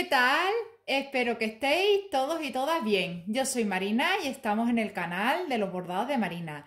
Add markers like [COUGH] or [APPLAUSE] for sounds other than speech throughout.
¿Qué tal? Espero que estéis todos y todas bien. Yo soy Marina y estamos en el canal de los bordados de Marina.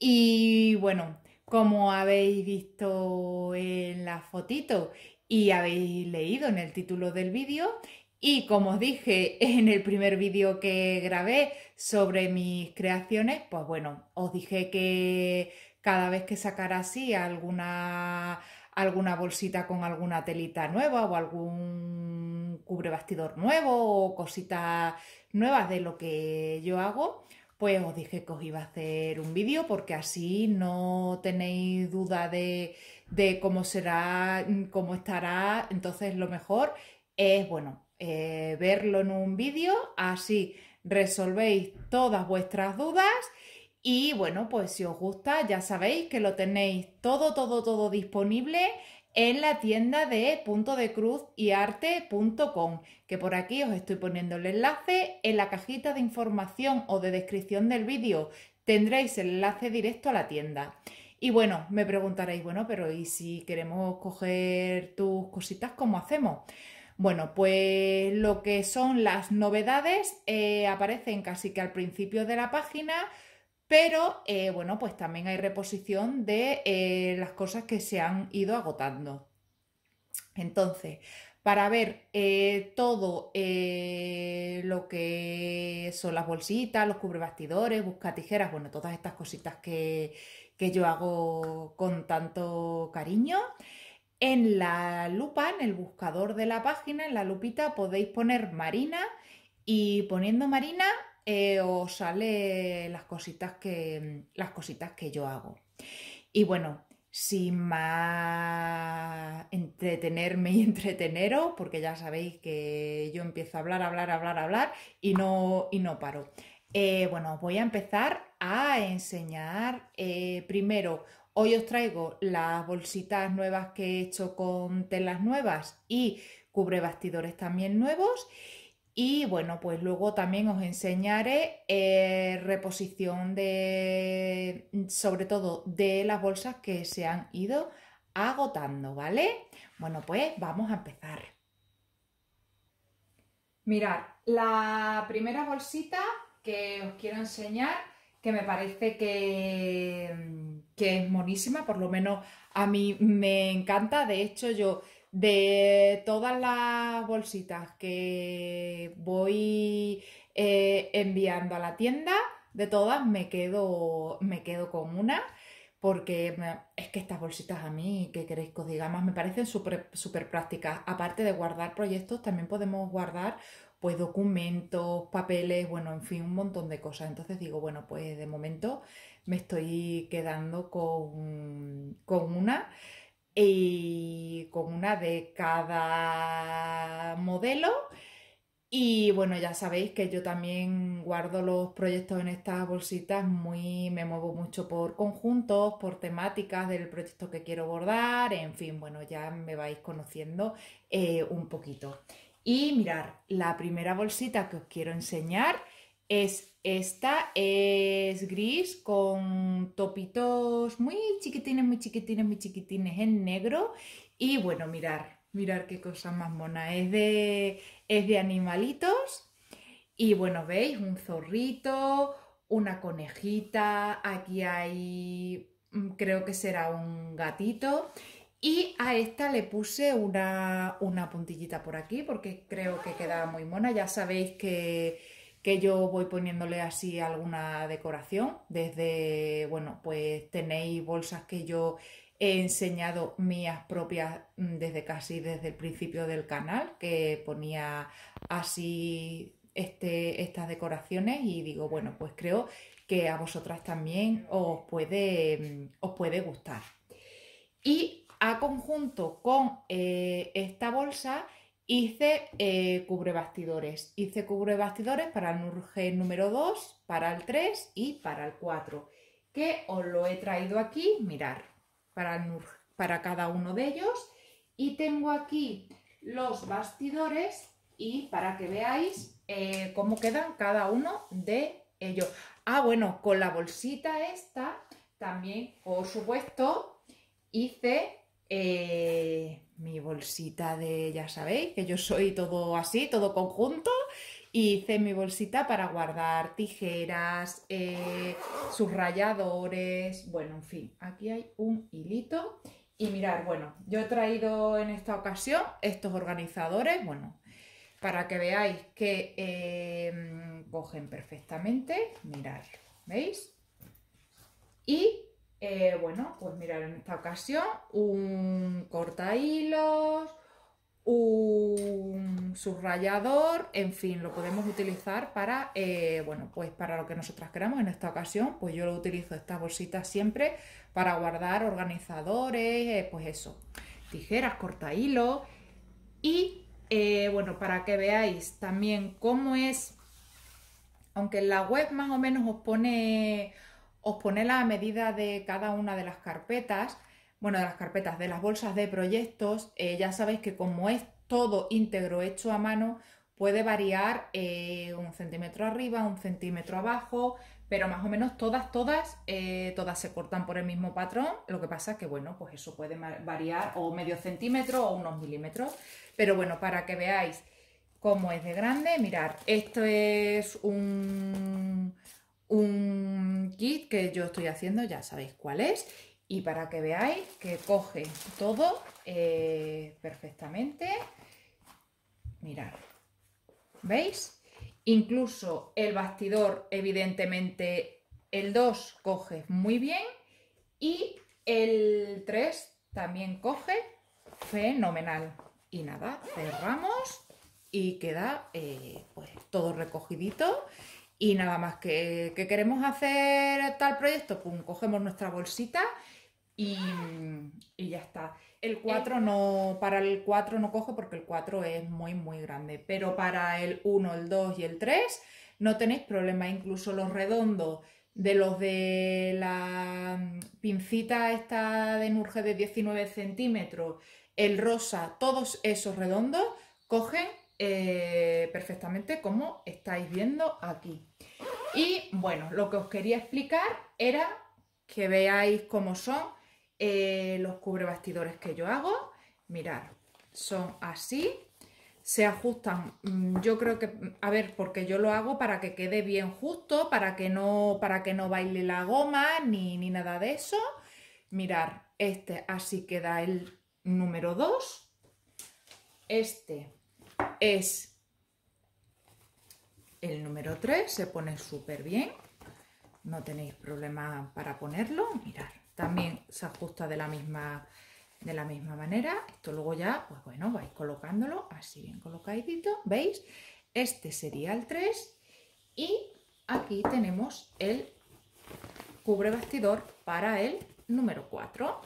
Y bueno, como habéis visto en la fotito y habéis leído en el título del vídeo, y como os dije en el primer vídeo que grabé sobre mis creaciones, pues bueno, os dije que cada vez que sacara así alguna alguna bolsita con alguna telita nueva o algún cubre bastidor nuevo o cositas nuevas de lo que yo hago, pues os dije que os iba a hacer un vídeo porque así no tenéis duda de, cómo será, cómo estará. Entonces lo mejor es, bueno, eh, verlo en un vídeo, así resolvéis todas vuestras dudas y bueno, pues si os gusta, ya sabéis que lo tenéis todo, todo, todo disponible en la tienda de puntodecruzyarte.com y arte.com, que por aquí os estoy poniendo el enlace en la cajita de información o de descripción del vídeo. Tendréis el enlace directo a la tienda. Y bueno, me preguntaréis, bueno, pero ¿y si queremos coger tus cositas, cómo hacemos? Bueno, pues lo que son las novedades eh, aparecen casi que al principio de la página pero eh, bueno, pues también hay reposición de eh, las cosas que se han ido agotando. Entonces, para ver eh, todo lo que son las bolsitas, los cubrebastidores, busca tijeras, bueno, todas estas cositas que, que, yo hago con tanto cariño. En la lupa, en el buscador de la página, en la lupita podéis poner Marina y poniendo Marina eh, os sale las cositas que las cositas que yo hago. Y bueno, sin más entretenerme y [LAUGHS] entreteneros, porque ya sabéis que yo empiezo a hablar, hablar, hablar, hablar y no, y no paro. Eh, bueno, voy a empezar a enseñar eh, primero. Hoy os traigo las bolsitas nuevas que he hecho con telas nuevas y cubre bastidores también nuevos. Y bueno, pues luego también os enseñaré eh, reposición de, mm, sobre todo de las bolsas que se han ido agotando, ¿vale? Bueno, pues vamos a empezar. Mirad, la primera bolsita que os quiero enseñar, que me parece que, mm, que es monísima, por lo menos a mí me encanta. De hecho, yo de todas las bolsitas que voy eh, enviando a la tienda, de todas me quedo, me quedo con una. Porque es que estas bolsitas a mí, ¿qué queréis que os diga? me parecen súper super prácticas. Aparte de guardar proyectos, también podemos guardar pues documentos, papeles, bueno, en fin, un montón de cosas. Entonces digo, bueno, pues de momento me estoy quedando con, con una y con una de cada modelo. Y bueno, ya sabéis que yo también guardo los proyectos en estas bolsitas, muy, me muevo mucho por conjuntos, por temáticas del proyecto que quiero abordar, en fin, bueno, ya me vais conociendo eh, un poquito. Y mirar, la primera bolsita que os quiero enseñar es esta, es gris con topitos muy chiquitines, muy chiquitines, muy chiquitines en negro. Y bueno, mirar, mirar qué cosa más mona. Es de, es de animalitos. Y bueno, veis, un zorrito, una conejita, aquí hay, mm, creo que será un gatito. Y a esta le puse una, una puntillita por aquí porque creo que queda muy mona. Ya sabéis que que yo voy poniéndole así alguna decoración. Desde, bueno, pues tenéis bolsas que yo he enseñado mías propias mm, desde casi desde el principio del canal, que ponía así este, estas decoraciones y digo, bueno, pues creo que a vosotras también os puede, mm, os puede gustar. Y a conjunto con eh, esta bolsa hice eh, cubre bastidores. Hice cubre bastidores para el Nurge número 2, para el 3 y para el 4, que os lo he traído aquí, mirar, para, para cada uno de ellos. Y tengo aquí los bastidores y para que veáis eh, cómo quedan cada uno de ellos. Ah, bueno, con la bolsita esta también, por supuesto, hice... Eh, bolsita de, ya sabéis, que yo soy todo así, todo conjunto, hice mi bolsita para guardar tijeras, eh, subrayadores, bueno, en fin, aquí hay un hilito. Y mirar, bueno, yo he traído en esta ocasión estos organizadores, bueno, para que veáis que em, cogen perfectamente, mirar, ¿veis? Y eh, bueno, pues mirar en esta ocasión un cortahilos, un subrayador, en fin, lo podemos utilizar para, eh, bueno, pues para lo que nosotras queramos. En esta ocasión, pues yo lo utilizo esta bolsita siempre para guardar organizadores, eh, pues eso, tijeras, cortahilos y, bueno, para que veáis también cómo es, aunque en la web más o menos os pone os pone la medida de cada una de las carpetas, bueno, de las carpetas, de las bolsas de proyectos. Eh, ya sabéis que como es todo íntegro hecho a mano, puede variar eh, un centímetro arriba, un centímetro abajo, pero más o menos todas, todas, eh, todas se cortan por el mismo patrón. Lo que pasa es que, bueno, pues eso puede variar o medio centímetro o unos milímetros. Pero bueno, para que veáis cómo es de grande, mirar, esto es un, un kit que yo estoy haciendo, ya sabéis cuál es, y para que veáis que coge todo eh, perfectamente. Mirad, ¿veis? Incluso el bastidor, evidentemente, el 2 coge muy bien y el 3 también coge fenomenal. Y nada, cerramos y queda eh, pues, todo recogidito y nada más que, queremos hacer tal proyecto, cogemos nuestra bolsita y, ya está. El 4 no, para el 4 no cojo porque el 4 es muy, muy grande. Pero para el 1, el 2 y el 3 no tenéis problema. Incluso los redondos de los de la pincita esta de Nurge de 19 centímetros, el rosa, todos esos redondos cogen eh, perfectamente como estáis viendo aquí. Y bueno, lo que os quería explicar era que veáis cómo son eh, los cubrebastidores que yo hago. Mirad, son así, se ajustan, mm, yo creo que, a ver, porque yo lo hago para que quede bien justo, para que no, para que no baile la goma ni, ni nada de eso. Mirar, este así queda el número 2. Este es el número 3 se pone súper bien. No tenéis problema para ponerlo. Mirad, también se ajusta de la misma, de la misma manera. Esto luego ya, pues bueno, vais colocándolo así bien colocadito. ¿Veis? Este sería el 3 y aquí tenemos el cubre bastidor para el número 4.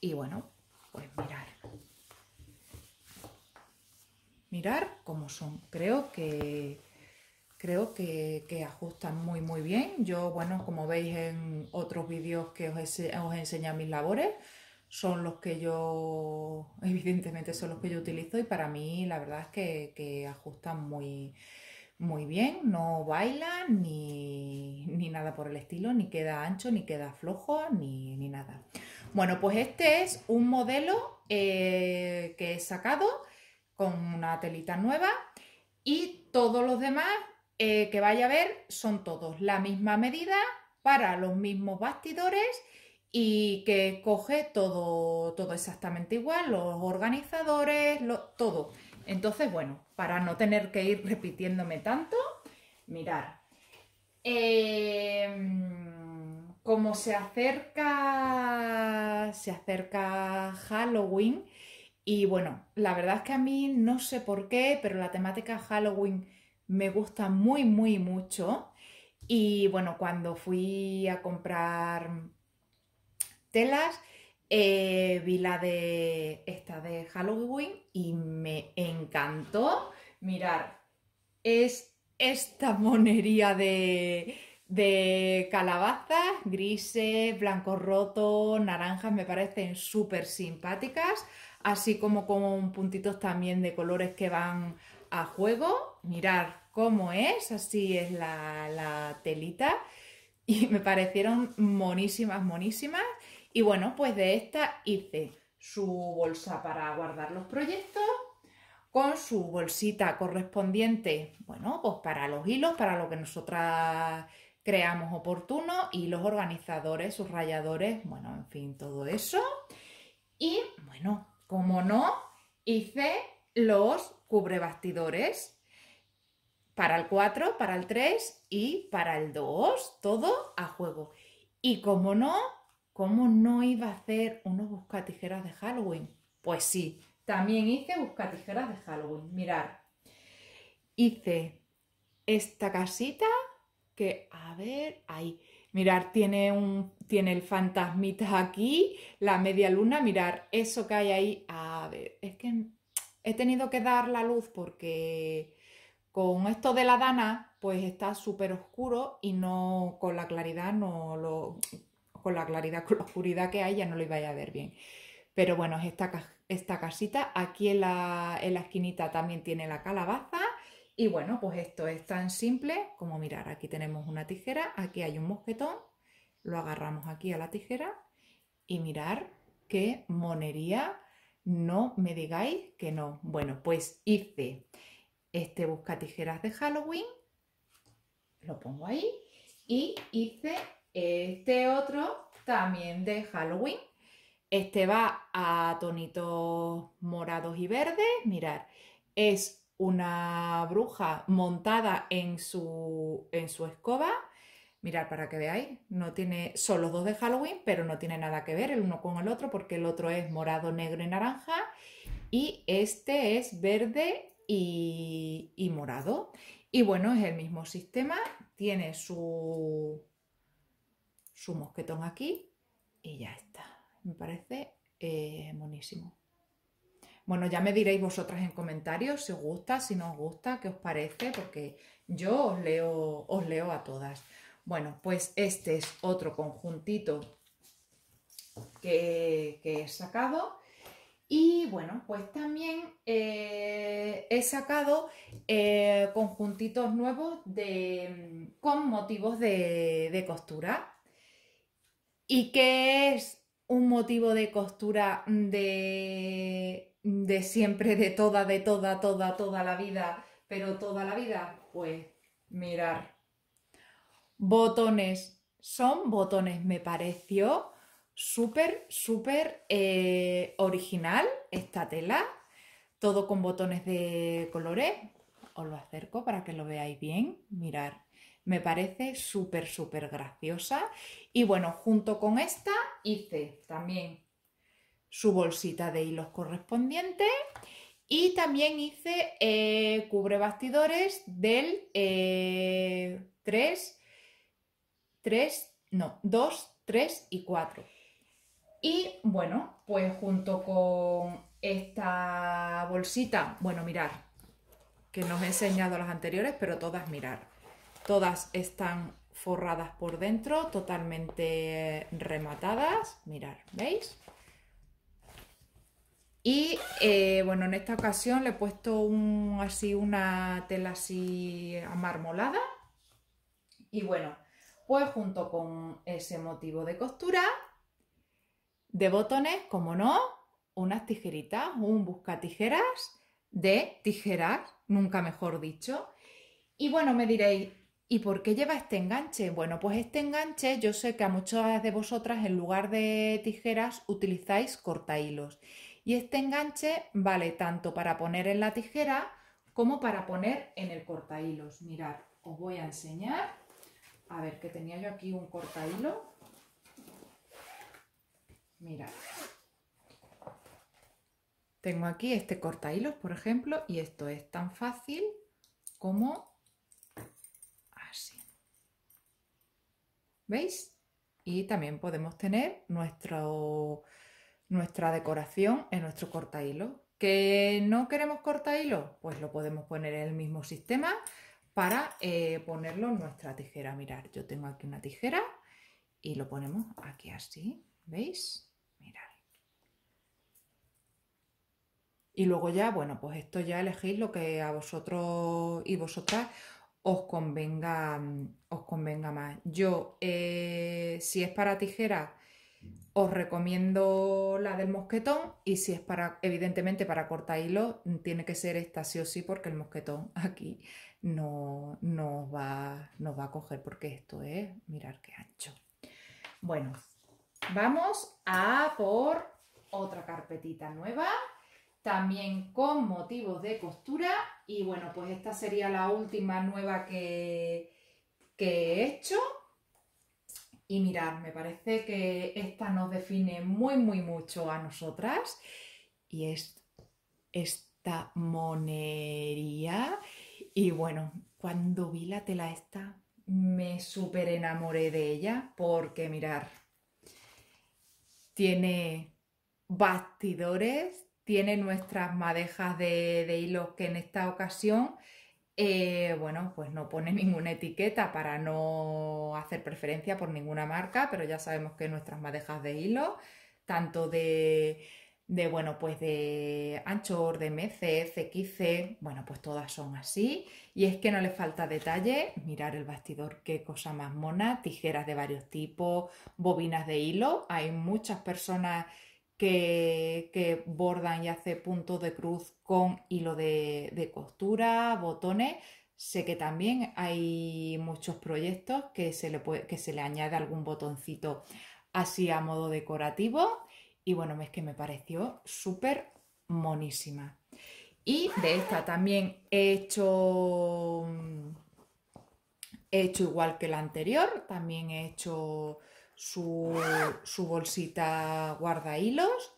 Y bueno, pues mirar, mirar cómo son. Creo que creo que, que, ajustan muy muy bien. Yo, bueno, como veis en otros vídeos que os, os enseñado mis labores, son los que yo, [LAUGHS] evidentemente son los que yo utilizo y para mí la verdad es que, que ajustan muy, muy bien, no bailan ni, nada por el estilo, ni queda ancho, ni queda flojo, ni, nada. Bueno, pues este es un modelo eh, que he sacado con una telita nueva y todos los demás eh, que vaya a ver son todos la misma medida para los mismos bastidores y que coge todo, exactamente igual, los organizadores, todo. Entonces, bueno, para no tener que ir repitiéndome tanto, mirar. Em, como se acerca, se acerca Halloween, y bueno, la verdad es que a mí no sé por qué, pero la temática Halloween me gusta muy, muy mucho. Y bueno, cuando fui a comprar telas, eh, vi la de esta de Halloween y me encantó. Mirar, es esta monería de, de calabazas, grises, blanco roto, naranjas, me parecen súper simpáticas así como con puntitos también de colores que van a juego. Mirar cómo es, así es la, telita. [LAUGHS] Y me parecieron monísimas, monísimas. Y bueno, pues de esta hice su bolsa para guardar los proyectos con su bolsita correspondiente, bueno, pues para los hilos, para lo que nosotras creamos oportuno y los organizadores, sus rayadores. bueno, en fin, todo eso. Y bueno, como no, hice los cubrebastidores para el 4, para el 3 y para el 2, todo a juego. Y como no, ¿cómo no iba a hacer unos buscatijeras de Halloween? Pues sí, también hice buscatijeras de Halloween. Mirar, hice esta casita que, a ver, ahí Mirar, tiene, un, tiene el fantasmita aquí, la media luna, mirar eso que hay ahí. A ver, es que he tenido que dar la luz porque con esto de la dana, pues está súper oscuro y no con la claridad, no lo, con la claridad, con la oscuridad que hay, ya no lo iba a ver bien. Pero bueno, esta, esta casita, aquí en la esquinita también tiene la calabaza y bueno, pues esto es tan simple como mirar, aquí tenemos una tijera, aquí hay un mosquetón, lo agarramos aquí a la tijera y mirar qué monería, no me digáis que no. Bueno, pues hice este busca tijeras de Halloween, lo pongo ahí, y hice este otro también de Halloween. Este va a tonitos morados y verdes, mirar, es una bruja montada en su, escoba. Mirad para que veáis, no tiene, son los dos de Halloween, pero no tiene nada que ver el uno con el otro porque el otro es morado, negro y naranja y este es verde y, morado. Y bueno, es el mismo sistema, tiene su, su mosquetón aquí y ya está. Me parece eh, buenísimo monísimo. Bueno, ya me diréis vosotras en comentarios si os gusta, si no os gusta, qué os parece, porque yo os leo, os leo a todas. Bueno, pues este es otro conjuntito que, he sacado. Y bueno, pues también eh, he sacado eh, conjuntitos nuevos con motivos de, de, costura. ¿Y que es un motivo de costura de de siempre, de toda, de toda, toda, toda la vida, pero toda la vida, pues mirar. Botones, son botones, me pareció súper, súper eh, original esta tela, todo con botones de colores, os lo acerco para que lo veáis bien, mirar. Me parece súper, súper graciosa. Y bueno, junto con esta hice también su bolsita de hilos correspondiente y también hice eh, cubre bastidores del 3, eh, 3, no, 2, 3 y 4. Y bueno, pues junto con esta bolsita, bueno, mirar, que nos he enseñado las anteriores, pero todas mirar. Todas están forradas por dentro, totalmente rematadas. Mirar, ¿veis? Y eh, bueno, en esta ocasión le he puesto un, así una tela así amarmolada. Y bueno, pues junto con ese motivo de costura, de botones, como no, unas tijeritas, un tijeras de tijeras, nunca mejor dicho. Y bueno, me diréis, ¿y por qué lleva este enganche? Bueno, pues este enganche yo sé que a muchas de vosotras en lugar de tijeras utilizáis cortahilos. hilos y este enganche vale tanto para poner en la tijera como para poner en el hilos Mirad, os voy a enseñar. A ver, que tenía yo aquí un cortahilo. Mirad. Tengo aquí este hilos por ejemplo, y esto es tan fácil como así. ¿Veis? Y también podemos tener nuestro nuestra decoración en nuestro corta hilo. ¿Que no queremos corta hilo? Pues lo podemos poner en el mismo sistema para eh, ponerlo en nuestra tijera. Mirar, yo tengo aquí una tijera y lo ponemos aquí así, ¿veis? Mirad. Y luego ya, bueno, pues esto ya elegís lo que a vosotros y vosotras os convenga, mm, os convenga más. Yo, eh, si es para tijera os recomiendo la del mosquetón y si es para, evidentemente para cortar hilo, tiene que ser esta sí o sí porque el mosquetón [LAUGHS] aquí no nos va, no va a coger porque esto es, mirar qué ancho. Bueno, vamos a por otra carpetita nueva, también con motivos de costura y bueno, pues esta sería la última nueva que, que he hecho y mirad, me parece que esta nos define muy, muy mucho a nosotras. Y es esta monería. Y bueno, cuando vi la tela esta, me súper enamoré de ella porque mirar, tiene bastidores, tiene nuestras madejas de, de hilos que en esta ocasión eh, bueno, pues no pone [LAUGHS] ninguna etiqueta para no hacer preferencia por ninguna marca, pero ya sabemos que nuestras madejas de hilo, tanto de, bueno, pues de Anchor, de MC, CXC, bueno, pues todas son así. Y es que no les falta detalle, mirar el bastidor, qué cosa más mona, tijeras de varios tipos, bobinas de hilo. Hay muchas personas que, bordan y hace puntos de cruz con hilo de, costura, botones. Sé que también hay muchos proyectos que se, le que se le añade algún botoncito así a modo decorativo. Y bueno, es que me pareció súper monísima. Y de esta también he hecho, he hecho igual que la anterior, también he hecho su, bolsita guarda hilos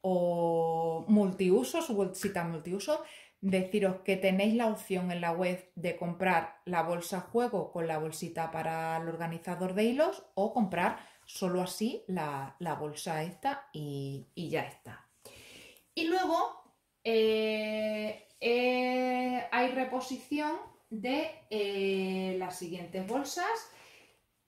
o multiuso, su bolsita multiuso. Deciros que tenéis la opción en la web de comprar la bolsa juego con la bolsita para el organizador de hilos o comprar solo así la, bolsa esta y, ya está. Y luego eh, eh, hay reposición de eh, las siguientes bolsas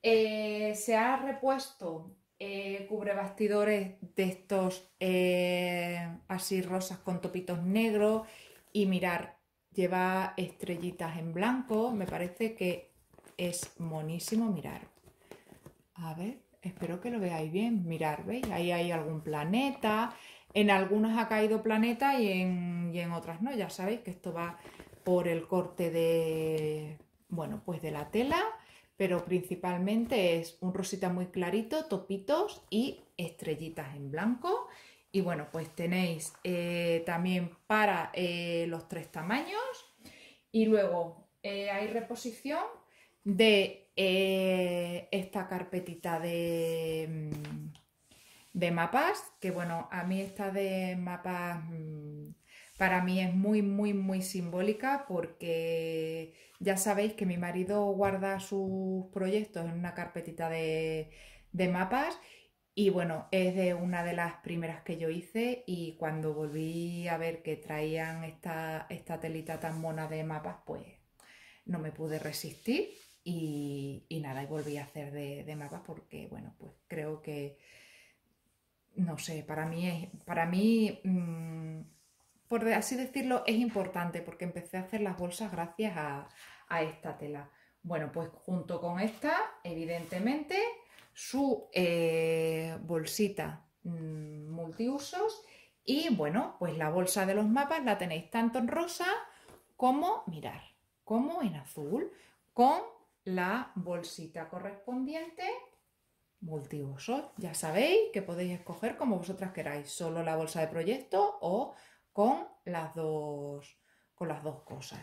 eh, se ha repuesto eh, cubrebastidores de estos eh, así rosas con topitos negros y mirar, lleva estrellitas en blanco, me parece que es monísimo mirar. A ver, espero que lo veáis bien, mirar, ¿veis? Ahí hay algún planeta, en algunos ha caído planeta y en, y en otras no, ya sabéis que esto va por el corte de, bueno, pues de la tela pero principalmente es un rosita muy clarito, topitos y estrellitas en blanco. Y bueno, pues tenéis eh, también para eh, los tres tamaños. Y luego eh, hay reposición de esta carpetita de, mm, de, mapas, que bueno, a mí esta de mapas mm, para mí es muy, muy, muy simbólica porque ya sabéis que mi marido guarda sus proyectos en una carpetita de, mapas y bueno, es de una de las primeras que yo hice y cuando volví a ver que traían esta, esta telita tan mona de mapas, pues no me pude resistir y, nada, y volví a hacer de, mapas porque bueno, pues creo que, no sé, para mí es, para mí... Mm, por así decirlo, es importante porque empecé a hacer las bolsas gracias a, esta tela. Bueno, pues junto con esta, evidentemente, su eh, bolsita mm, multiusos y bueno, pues la bolsa de los mapas la tenéis tanto en rosa como, mirar, como en azul, con la bolsita correspondiente multiusos. Ya sabéis que podéis escoger como vosotras queráis, solo la bolsa de proyecto o con las dos, con las dos cosas.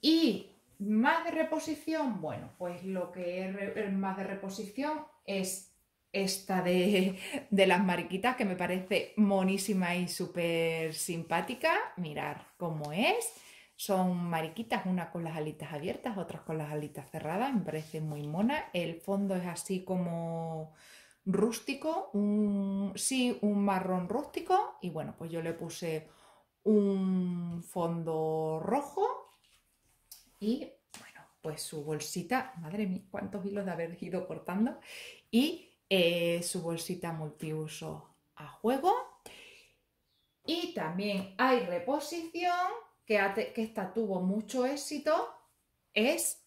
Y más de reposición, bueno, pues lo que es más de reposición es esta de, de las mariquitas que me parece monísima y súper simpática. Mirar cómo es. Son mariquitas, una con las alitas abiertas, otras con las alitas cerradas. Me parece muy mona. El fondo es así como rústico, sí, un marrón rústico y bueno, pues yo le puse un fondo rojo y bueno, pues su bolsita, madre mía, cuántos hilos de haber ido cortando y eh, su bolsita multiuso a juego y también hay reposición que, que esta tuvo mucho éxito, es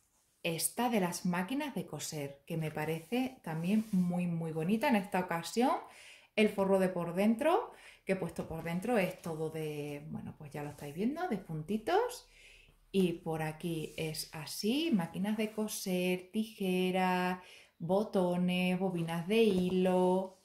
esta de las máquinas de coser, que me parece también muy, muy bonita en esta ocasión. El forro de por dentro, que he puesto por dentro, es todo de, bueno, pues ya lo estáis viendo, de puntitos. Y por aquí es así, máquinas de coser, tijeras, botones, bobinas de hilo.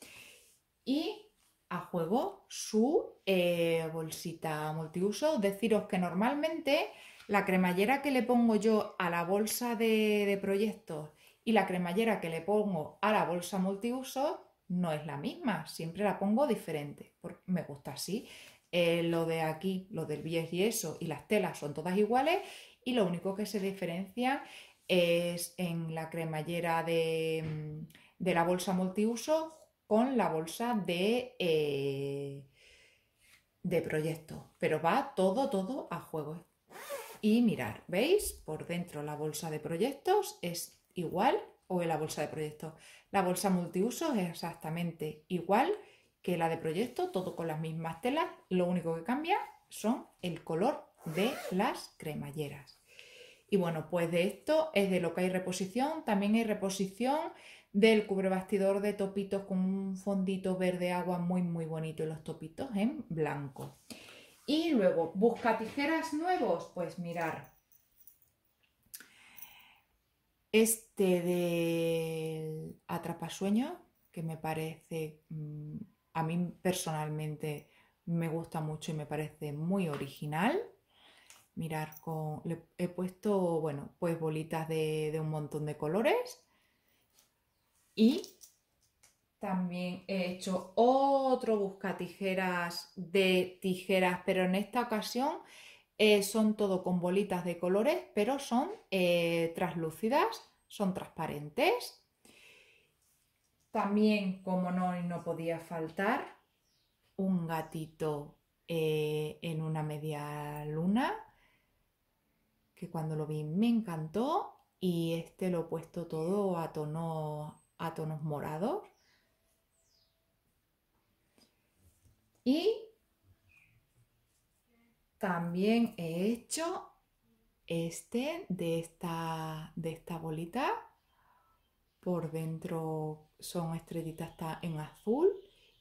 Y a juego su eh, bolsita multiuso. Deciros que normalmente la cremallera que le pongo yo a la bolsa de, proyectos y la cremallera que le pongo a la bolsa multiuso no es la misma, siempre la pongo diferente, porque me gusta así. Eh, lo de aquí, lo del bies y eso, y las telas son todas iguales y lo único que se diferencia es en la cremallera de, la bolsa multiuso con la bolsa de, eh, proyectos. de proyecto. Pero va todo, todo a juego y mirar, ¿veis? Por dentro la bolsa de proyectos es igual o en la bolsa de proyectos. La bolsa multiuso es exactamente igual que la de proyecto, todo con las mismas telas, lo único que cambia son el color de las cremalleras. Y bueno, pues de esto es de lo que hay reposición, también hay reposición del cubrebastidor de topitos con un fondito verde agua muy muy bonito y los topitos en blanco. Y luego, busca tijeras nuevos, pues mirar. Este del atrapasueño, que me parece, mm, a mí personalmente me gusta mucho y me parece muy original. Mirar con. Le he puesto, bueno, pues bolitas de, de un montón de colores. Y también he hecho otro busca tijeras de tijeras, pero en esta ocasión eh, son todo con bolitas de colores, pero son eh, translúcidas, son transparentes. También, como no, no podía faltar, un gatito eh, en una media luna, que cuando lo vi me encantó y este lo he puesto todo a, tono, a tonos morados. Y también he hecho este de esta, de esta bolita. Por dentro son estrellitas en azul.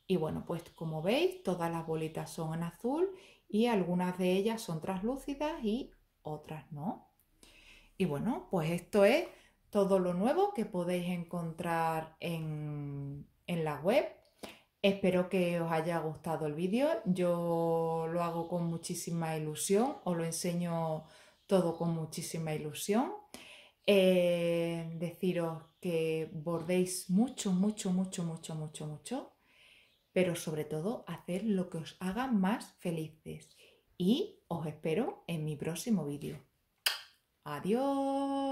Y bueno, pues como veis, todas las bolitas son en azul y algunas de ellas son translúcidas y otras no. Y bueno, pues esto es todo lo nuevo que podéis encontrar en, en la web Espero que os haya gustado el vídeo. Yo lo hago con muchísima ilusión, os lo enseño todo con muchísima ilusión. Eh, deciros que bordéis mucho, mucho, mucho, mucho, mucho, mucho, pero sobre todo hacer lo que os haga más felices. Y os espero en mi próximo vídeo. Adiós.